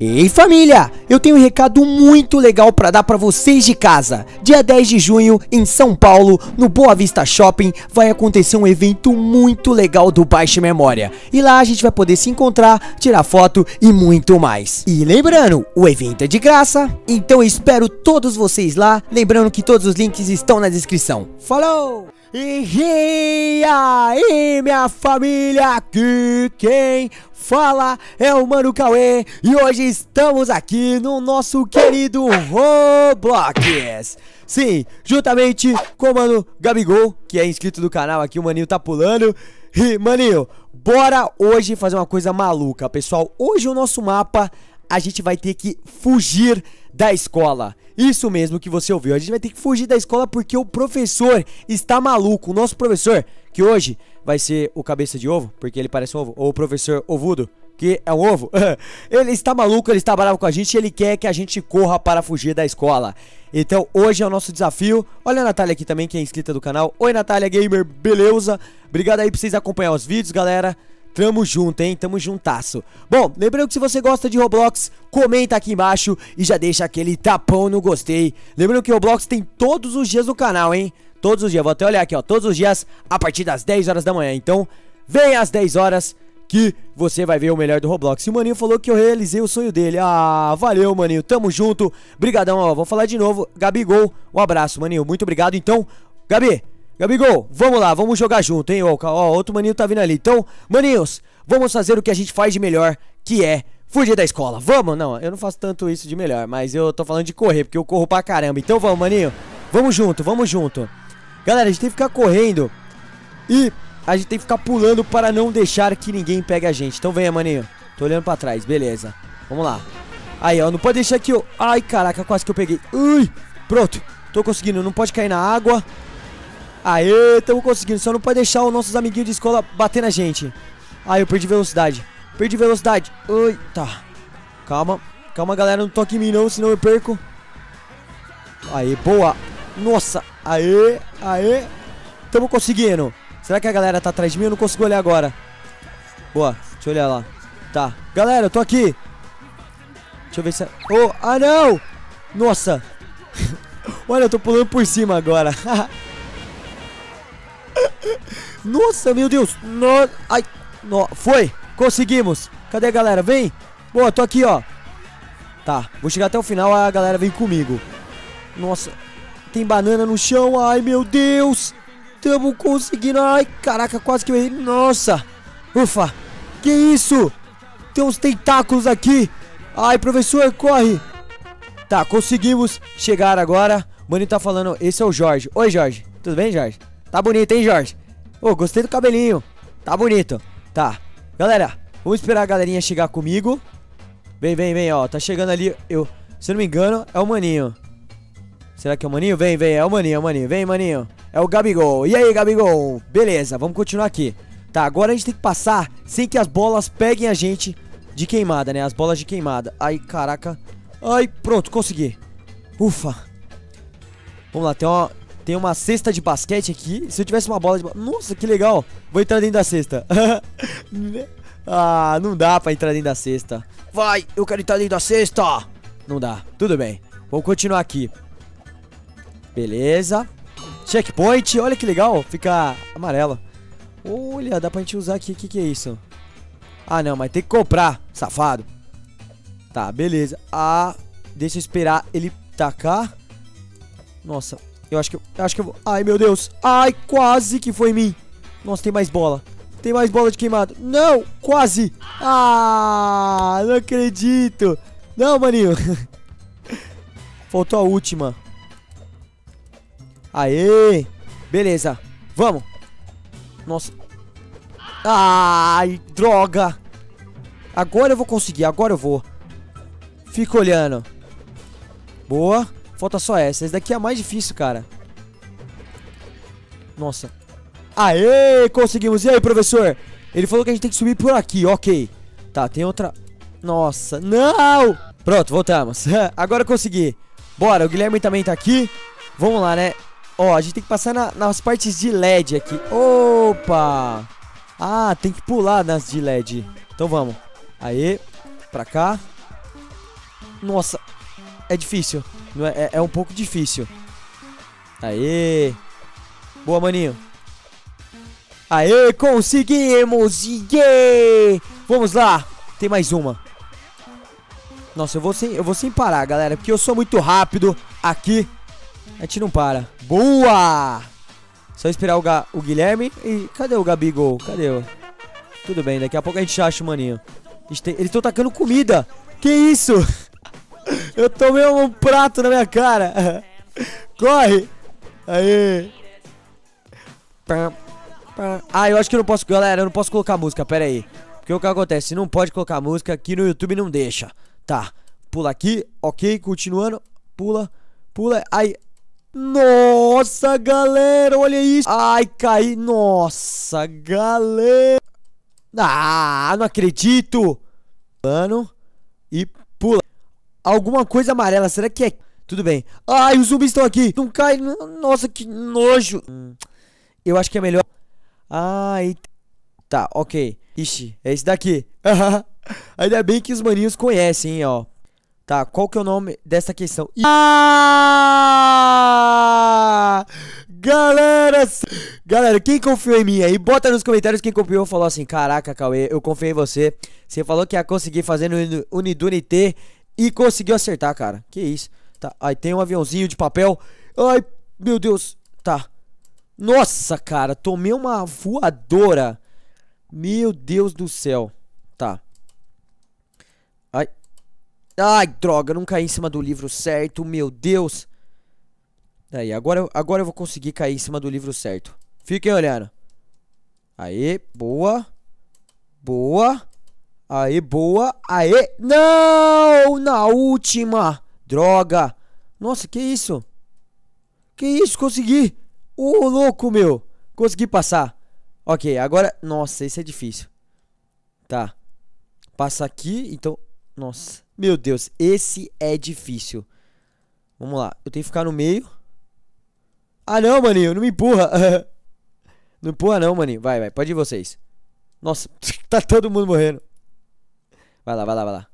Ei família, eu tenho um recado muito legal para dar para vocês de casa. Dia 10 de junho, em São Paulo, no Boa Vista Shopping, vai acontecer um evento muito legal do Baixa Memória. E lá a gente vai poder se encontrar, tirar foto e muito mais. E lembrando, o evento é de graça, então eu espero todos vocês lá. Lembrando que todos os links estão na descrição. Falou! E aí, minha família, aqui quem fala é o Mano Cauê e hoje estamos aqui no nosso querido Roblox. Sim, juntamente com o Mano Gabigol, que é inscrito do canal aqui, o Maninho tá pulando. E, Maninho, bora hoje fazer uma coisa maluca, pessoal. Hoje o nosso mapa a gente vai ter que fugir da escola. Isso mesmo que você ouviu. A gente vai ter que fugir da escola porque o professor está maluco. O nosso professor, que hoje vai ser o cabeça de ovo, porque ele parece um ovo, ou o professor ovudo, que é um ovo. ele está maluco, ele está bravo com a gente, e ele quer que a gente corra para fugir da escola. Então, hoje é o nosso desafio. Olha a Natália aqui também, que é inscrita do canal. Oi, Natália Gamer, beleza? Obrigado aí por vocês acompanhar os vídeos, galera. Tamo junto, hein? Tamo juntasso. Bom, lembrando que se você gosta de Roblox, comenta aqui embaixo e já deixa aquele tapão no gostei. Lembrando que Roblox tem todos os dias no canal, hein? Todos os dias, vou até olhar aqui, ó. Todos os dias, a partir das 10 horas da manhã. Então, vem às 10 horas que você vai ver o melhor do Roblox. E o Maninho falou que eu realizei o sonho dele. Ah, valeu, Maninho. Tamo junto. Brigadão, ó. Vou falar de novo. Gabigol, um abraço, Maninho. Muito obrigado. Então, Gabi, Gabigol, vamos lá, vamos jogar junto, hein? Ó, ó, outro maninho tá vindo ali. Então, maninhos, vamos fazer o que a gente faz de melhor, que é fugir da escola. Vamos? Não, eu não faço tanto isso de melhor, mas eu tô falando de correr, porque eu corro pra caramba. Então vamos, maninho. Vamos junto, vamos junto. Galera, a gente tem que ficar correndo e a gente tem que ficar pulando para não deixar que ninguém pegue a gente. Então venha, maninho. Tô olhando pra trás, beleza. Vamos lá. Aí, ó, não pode deixar que eu... Ai, caraca, quase que eu peguei. Ui, pronto. Tô conseguindo, não pode cair na água. Aê, estamos conseguindo. Só não pode deixar os nossos amiguinhos de escola bater na gente. Ai, eu perdi velocidade. Perdi velocidade. Ui, tá. Calma. Calma, galera. Não toque em mim, não, senão eu perco. Aê, boa. Nossa. Aê, aê. Tamo conseguindo. Será que a galera tá atrás de mim? Eu não consigo olhar agora. Boa. Deixa eu olhar lá. Tá. Galera, eu tô aqui. Deixa eu ver se... Oh, ah, não! Nossa. Olha, eu tô pulando por cima agora. Nossa, meu Deus. No... Ai, no... Foi. Conseguimos. Cadê a galera? Vem. Boa, tô aqui, ó. Tá, vou chegar até o final, a galera vem comigo. Nossa, tem banana no chão. Ai, meu Deus. Tamo conseguindo. Ai, caraca, quase que eu errei. Nossa. Ufa. Que isso? Tem uns tentáculos aqui. Ai, professor, corre. Tá, conseguimos chegar agora. O Mani tá falando, esse é o Jorge. Oi, Jorge. Tudo bem, Jorge? Tá bonito, hein, Jorge? Ô, oh, gostei do cabelinho. Tá bonito. Tá. Galera, vamos esperar a galerinha chegar comigo. Vem, vem, vem, ó. Tá chegando ali. Eu, se eu não me engano, é o Maninho. Será que é o Maninho? Vem, vem. É o Maninho, é o Maninho. Vem, Maninho. É o Gabigol. E aí, Gabigol? Beleza, vamos continuar aqui. Tá, agora a gente tem que passar sem que as bolas peguem a gente de queimada, né? As bolas de queimada. Ai, caraca. Ai, pronto, consegui. Ufa. Vamos lá, tem uma... Tem uma cesta de basquete aqui. Se eu tivesse uma bola de... Nossa, que legal. Vou entrar dentro da cesta. Né? ah, não dá pra entrar dentro da cesta. Vai, eu quero entrar dentro da cesta. Não dá. Tudo bem. Vou continuar aqui. Beleza. Checkpoint. Olha que legal. Fica amarelo. Olha, dá pra gente usar aqui. O que, que é isso? Ah, não. Mas tem que comprar, safado. Tá, beleza. Ah, deixa eu esperar ele tacar. Nossa, eu acho que eu, acho que eu vou... Ai, meu Deus. Ai, quase que foi em mim. Nossa, tem mais bola. Tem mais bola de queimado. Não, quase. Ah, não acredito. Não, maninho. Faltou a última. Aê. Beleza. Vamos. Nossa. Ai, droga. Agora eu vou conseguir, agora eu vou. Fica olhando. Boa. Falta só essa. Essa daqui é a mais difícil, cara. Nossa. Aê, conseguimos. E aí, professor? Ele falou que a gente tem que subir por aqui, ok. Tá, tem outra... Nossa, não! Pronto, voltamos. Agora eu consegui. Bora, o Guilherme também tá aqui. Vamos lá, né? Ó, a gente tem que passar na, nas partes de LED aqui. Opa! Ah, tem que pular nas de LED. Então vamos. Aê, pra cá. Nossa, é difícil. É, é, é um pouco difícil. Aê! Boa, maninho. Aê, conseguimos! Yeah! Vamos lá! Tem mais uma. Nossa, eu vou, sem, eu vou sem parar, galera, porque eu sou muito rápido aqui. A gente não para. Boa! Só esperar o, Ga, o Guilherme e... Cadê o Gabigol? Cadê o... Tudo bem, daqui a pouco a gente acha o maninho. Tem, eles estão tacando comida! Que isso? Eu tomei um prato na minha cara. Corre. Aí. Ah, eu acho que eu não posso... Galera, eu não posso colocar música, pera aí. Porque o que acontece? Se não pode colocar música, aqui no YouTube não deixa. Tá. Pula aqui, ok, continuando. Pula, pula. Ai, nossa, galera, olha isso. Ai, caí. Nossa, galera. Ah, não acredito. Plano e Alguma coisa amarela, será que é? Tudo bem. Ai, os zumbis estão aqui. Não cai. Nossa, que nojo. Hum, eu acho que é melhor. Ai. Tá, ok. Ixi, é esse daqui. Ainda bem que os maninhos conhecem, hein, ó. Tá, qual que é o nome dessa questão? I ah! Galera, galera, quem confiou em mim aí? Bota nos comentários quem confiou falou assim: Caraca, Cauê, eu confiei em você. Você falou que ia conseguir fazer no Unidunité e conseguiu acertar, cara. Que isso. Tá. Aí tem um aviãozinho de papel. Ai, meu Deus. Tá. Nossa, cara. Tomei uma voadora. Meu Deus do céu. Tá. Ai. Ai, droga. Não caí em cima do livro certo. Meu Deus. Daí, agora, agora eu vou conseguir cair em cima do livro certo. Fiquem olhando. Aí, boa. Boa. Aê, boa. Aê. Não! Na última. Droga. Nossa, que isso? Que isso? Consegui. Ô, oh, louco, meu. Consegui passar. Ok, agora... Nossa, esse é difícil. Tá. Passa aqui, então... Nossa. Meu Deus, esse é difícil. Vamos lá. Eu tenho que ficar no meio. Ah, não, maninho. Não me empurra. não empurra, não, maninho. Vai, vai. Pode ir vocês. Nossa, tá todo mundo morrendo. Vai lá, vai lá, vai lá.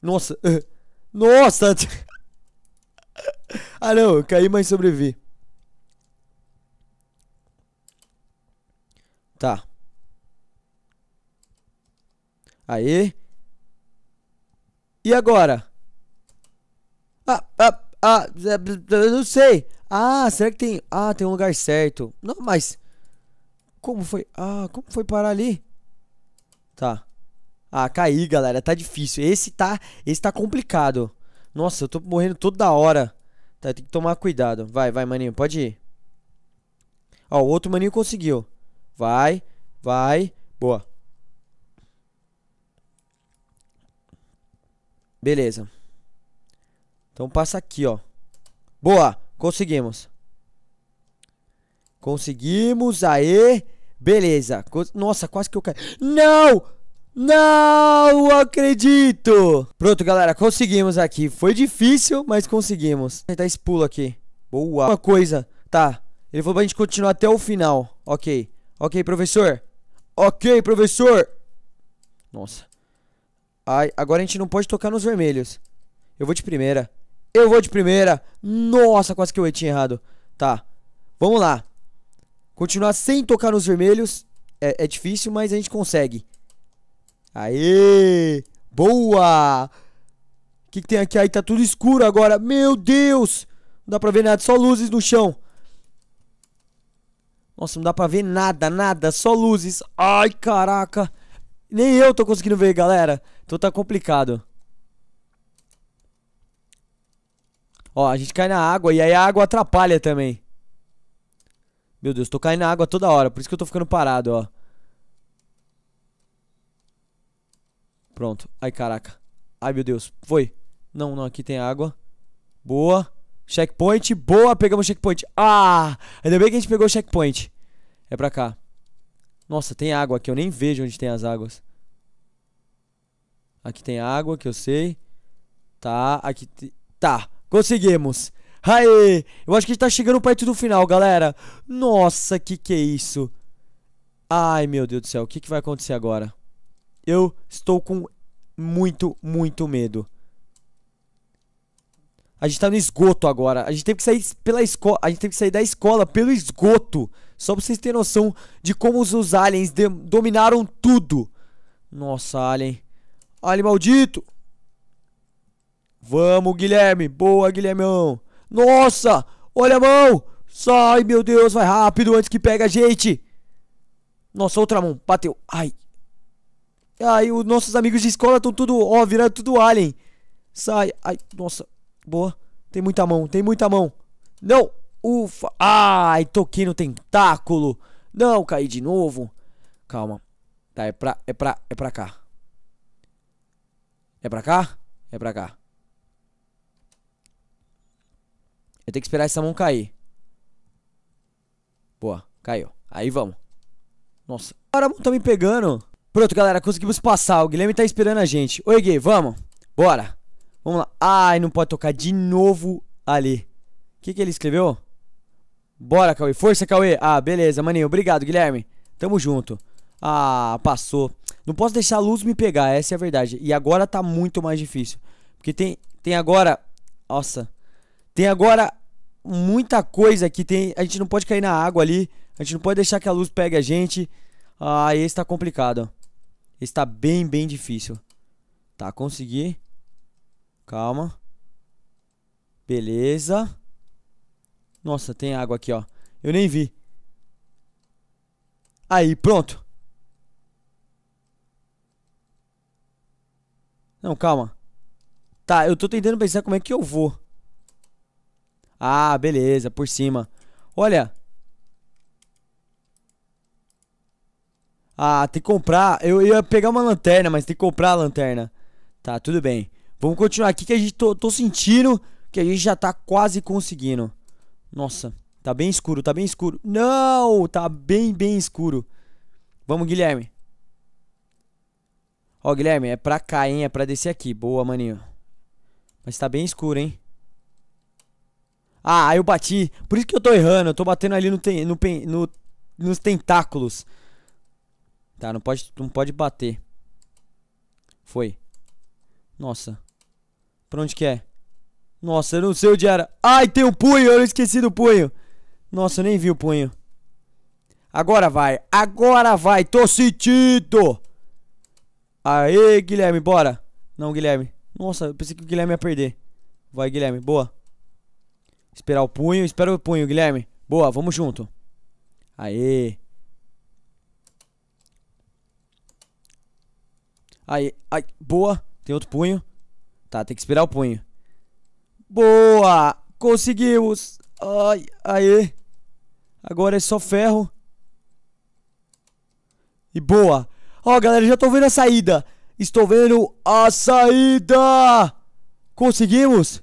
Nossa. Eh, nossa! ah, não. caí, mas sobrevivi. Tá. Aí. E agora? Ah, ah, ah, é, eu não sei. Ah, será que tem... Ah, tem um lugar certo. Não, mas... Como foi? Ah, como foi parar ali? Tá. Ah, cair, galera. Tá difícil. Esse tá, esse tá complicado. Nossa, eu tô morrendo toda hora. Tá, tem que tomar cuidado. Vai, vai, maninho, pode ir. Ó, o outro maninho conseguiu. Vai, vai. Boa. Beleza. Então passa aqui, ó. Boa, conseguimos. Conseguimos, aê. Beleza. Nossa, quase que eu caí. Não! Não acredito! Pronto, galera, conseguimos aqui. Foi difícil, mas conseguimos. Vou tentar esse pulo aqui. Boa. Uma coisa, tá. Ele falou pra gente continuar até o final. Ok. Ok, professor. Ok, professor. Nossa. Ai, agora a gente não pode tocar nos vermelhos. Eu vou de primeira. Eu vou de primeira. Nossa, quase que eu tinha errado. Tá. Vamos lá. Continuar sem tocar nos vermelhos é, é difícil, mas a gente consegue. Aê! Boa! O que, que, tem aqui? Aí tá tudo escuro agora. Meu Deus! Não dá pra ver nada, só luzes no chão. Nossa, não dá pra ver nada, nada, só luzes. Ai, caraca. Nem eu tô conseguindo ver, galera. Então tá complicado. Ó, a gente cai na água e aí a água atrapalha também. Meu Deus, tô caindo na água toda hora, por isso que eu tô ficando parado, ó. Pronto. Ai, caraca. Ai, meu Deus. Foi. Não, não, aqui tem água. Boa. Checkpoint. Boa, pegamos checkpoint. Ah! Ainda bem que a gente pegou o checkpoint. É pra cá. Nossa, tem água aqui. Eu nem vejo onde tem as águas. Aqui tem água, que eu sei. Tá, aqui... Tá, conseguimos. Aê! Eu acho que a gente tá chegando perto do final, galera. Nossa, que que é isso? Ai, meu Deus do céu. O que que vai acontecer agora? Eu estou com muito, muito medo. A gente tá no esgoto agora. A gente teve que sair pela escola. A gente teve que sair da escola pelo esgoto. Só pra vocês terem noção de como os aliens dominaram tudo. Nossa, alien. Alien maldito. Vamos, Guilherme. Boa, Guilhermão. Nossa, olha a mão. Sai, meu Deus, vai rápido antes que pegue a gente. Nossa, outra mão. Bateu. Ai. Aí os nossos amigos de escola estão tudo, ó, virando tudo alien. Sai. Ai, nossa. Boa. Tem muita mão, tem muita mão. Não. Ufa. Ai, toquei no tentáculo. Não, caí de novo. Calma. Tá, é pra, é pra, é pra cá. É pra cá? É pra cá. Eu tenho que esperar essa mão cair. Boa, caiu. Aí vamos. Nossa. Agora a mão tá me pegando. Pronto, galera, conseguimos passar. O Guilherme tá esperando a gente. Oi, Gui, vamos. Bora. Vamos lá. Ai, não pode tocar de novo ali. O que, que ele escreveu? Bora, Cauê. Força, Cauê. Ah, beleza, maninho. Obrigado, Guilherme. Tamo junto. Ah, passou. Não posso deixar a luz me pegar, essa é a verdade. E agora tá muito mais difícil. Porque tem, tem agora... Nossa. Tem agora muita coisa que tem... A gente não pode cair na água ali. A gente não pode deixar que a luz pegue a gente. Ah, esse tá complicado está bem, bem difícil. Tá, consegui. Calma. Beleza. Nossa, tem água aqui, ó. Eu nem vi. Aí, pronto. Não, calma. Tá, eu tô tentando pensar como é que eu vou. Ah, beleza, por cima. Olha, Ah, tem que comprar. Eu ia pegar uma lanterna, mas tem que comprar a lanterna. Tá, tudo bem. Vamos continuar aqui que a gente tô, tô sentindo que a gente já tá quase conseguindo. Nossa, tá bem escuro, tá bem escuro. Não, tá bem, bem escuro. Vamos, Guilherme. Ó, Guilherme, é pra cá, hein? É pra descer aqui. Boa, maninho. Mas tá bem escuro, hein? Ah, eu bati. Por isso que eu tô errando. Eu tô batendo ali no, ten... no, pen... no... nos tentáculos. Tá, não pode, não pode bater. Foi. Nossa. Pra onde que é? Nossa, eu não sei onde era. Ai, tem o um punho, eu esqueci do punho. Nossa, eu nem vi o punho. Agora vai, agora vai, tô sentindo. Aê, Guilherme, bora. Não, Guilherme. Nossa, eu pensei que o Guilherme ia perder. Vai, Guilherme, boa. Esperar o punho, espera o punho, Guilherme. Boa, vamos junto. Aê. Aí, ai, boa. Tem outro punho. Tá, tem que esperar o punho. Boa! Conseguimos! Ai, aê! Agora é só ferro. E boa! Ó, oh, galera, já tô vendo a saída! Estou vendo a saída! Conseguimos?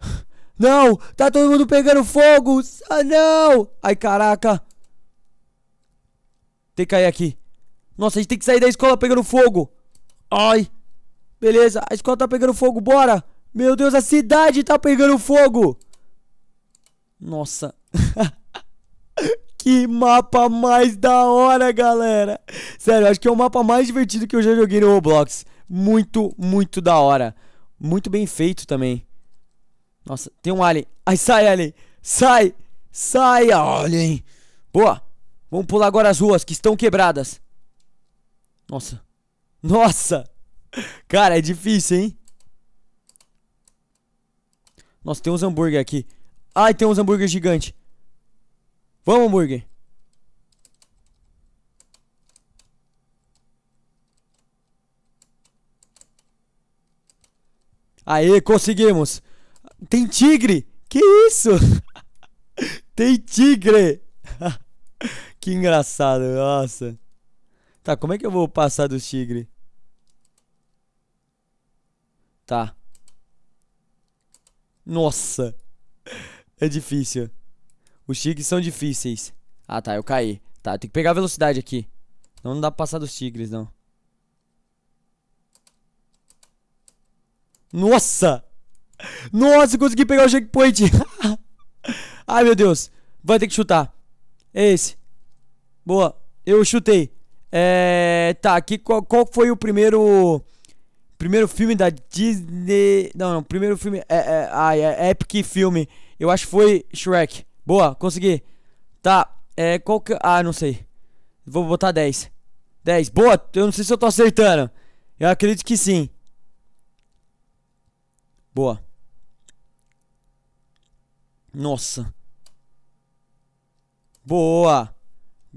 Não! Tá todo mundo pegando fogo! Ah, não! Ai, caraca! Tem que cair aqui. Nossa, a gente tem que sair da escola pegando fogo! Ai. Beleza, a escola tá pegando fogo, bora. Meu Deus, a cidade tá pegando fogo. Nossa. que mapa mais da hora, galera. Sério, acho que é o mapa mais divertido que eu já joguei no Roblox. Muito, muito da hora. Muito bem feito também. Nossa, tem um alien. Ai, sai, alien. Sai. Sai, alien. Boa. Vamos pular agora as ruas que estão quebradas. Nossa. Nossa! Cara, é difícil, hein? Nossa, tem uns hambúrguer aqui. Ai, tem uns hambúrguer gigante. Vamos, hambúrguer. Aê, conseguimos. Tem tigre. Que isso? tem tigre. que engraçado, nossa. Tá, como é que eu vou passar dos tigre? Tá. Nossa. É difícil. Os tigres são difíceis. Ah, tá, eu caí. Tá, tem que pegar a velocidade aqui. Não dá pra passar dos tigres, não. Nossa! Nossa, consegui pegar o checkpoint. Ai, meu Deus. Vai ter que chutar. É esse. Boa. Eu chutei. É, tá, aqui qual, qual foi o primeiro primeiro filme da Disney? Não, não, primeiro filme é é, ah, é, é Epic filme. Eu acho que foi Shrek. Boa, consegui. Tá, é qual que Ah, não sei. Vou botar 10. 10. Boa, eu não sei se eu tô acertando. Eu acredito que sim. Boa. Nossa. Boa.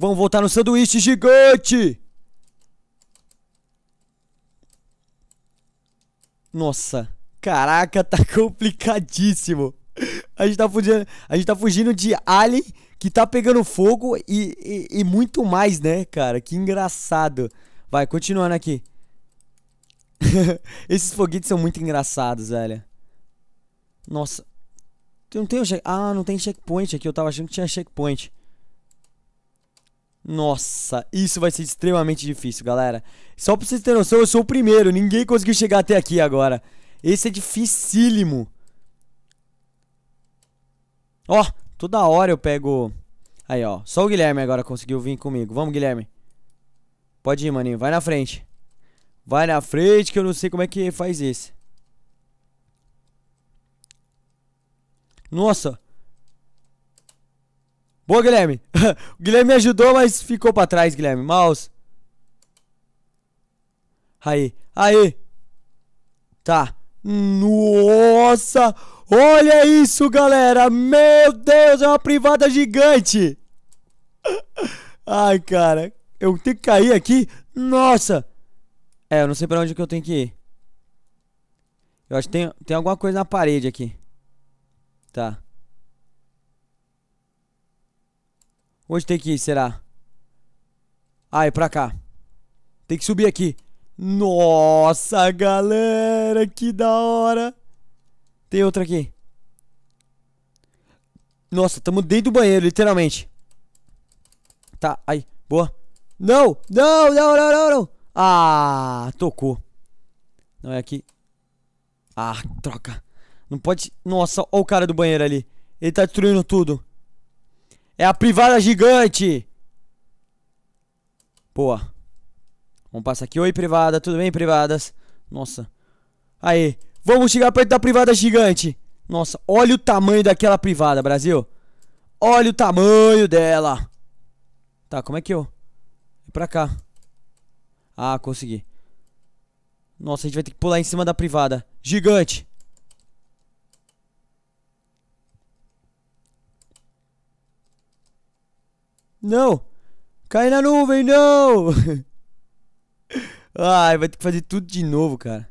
Vamos voltar no sanduíche gigante! Nossa, caraca, tá complicadíssimo. A gente tá fugindo, a gente tá fugindo de alien que tá pegando fogo e, e, e muito mais, né, cara? Que engraçado. Vai, continuando aqui. Esses foguetes são muito engraçados, velho. Nossa. Eu não tenho check... Ah, não tem checkpoint aqui. Eu tava achando que tinha checkpoint. Nossa, isso vai ser extremamente difícil, galera. Só pra vocês terem noção, eu sou o primeiro. Ninguém conseguiu chegar até aqui agora. Esse é dificílimo. Ó, oh, toda hora eu pego... Aí, ó. Só o Guilherme agora conseguiu vir comigo. Vamos, Guilherme. Pode ir, maninho. Vai na frente. Vai na frente que eu não sei como é que faz esse. Nossa. Boa, Guilherme. o Guilherme me ajudou, mas ficou pra trás, Guilherme. Mouse. Aí. Aí. Tá. Nossa. Olha isso, galera. Meu Deus, é uma privada gigante. Ai, cara. Eu tenho que cair aqui? Nossa. É, eu não sei pra onde que eu tenho que ir. Eu acho que tem, tem alguma coisa na parede aqui. Tá. Onde tem que ir, será? Ah, é pra cá. Tem que subir aqui. Nossa, galera, que da hora. Tem outra aqui. Nossa, tamo dentro do banheiro, literalmente. Tá, aí, boa. Não, não, não, não, não, não. Ah, tocou. Não é aqui. Ah, troca. Não pode... Nossa, olha o cara do banheiro ali. Ele tá destruindo tudo. É a privada gigante. Boa. Vamos passar aqui. Oi, privada. Tudo bem, privadas? Nossa. Aí. Vamos chegar perto da privada gigante. Nossa, olha o tamanho daquela privada, Brasil. Olha o tamanho dela. Tá, como é que eu... É pra cá. Ah, consegui. Nossa, a gente vai ter que pular em cima da privada. Gigante. Não! Cai na nuvem, não! Ai, vai ter que fazer tudo de novo, cara.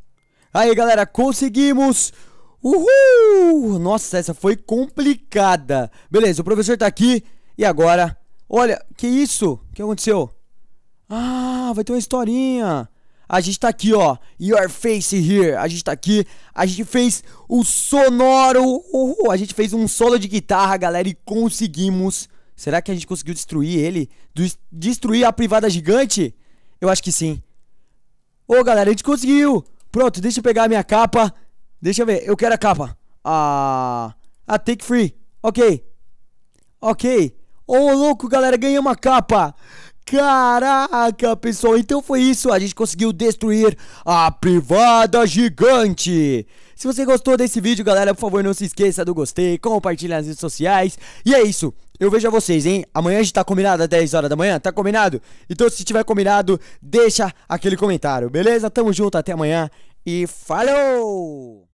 Aí, galera, conseguimos! Uhul! Nossa, essa foi complicada. Beleza, o professor tá aqui. E agora? Olha, que isso? O que aconteceu? Ah, vai ter uma historinha. A gente tá aqui, ó. Your face here. A gente tá aqui. A gente fez o sonoro. Uhul. A gente fez um solo de guitarra, galera. E conseguimos Será que a gente conseguiu destruir ele? Destruir a privada gigante? Eu acho que sim. Ô, galera, a gente conseguiu! Pronto, deixa eu pegar a minha capa. Deixa eu ver, eu quero a capa. A... A Take Free. Ok. Ok. Ô, oh, louco, galera, ganhei uma capa. Caraca, pessoal, então foi isso. A gente conseguiu destruir a privada gigante. Se você gostou desse vídeo, galera, por favor, não se esqueça do gostei, compartilhe nas redes sociais. E é isso. Eu vejo a vocês, hein? Amanhã a gente tá combinado às 10 horas da manhã? Tá combinado? Então, se tiver combinado, deixa aquele comentário, beleza? Tamo junto, até amanhã e falou!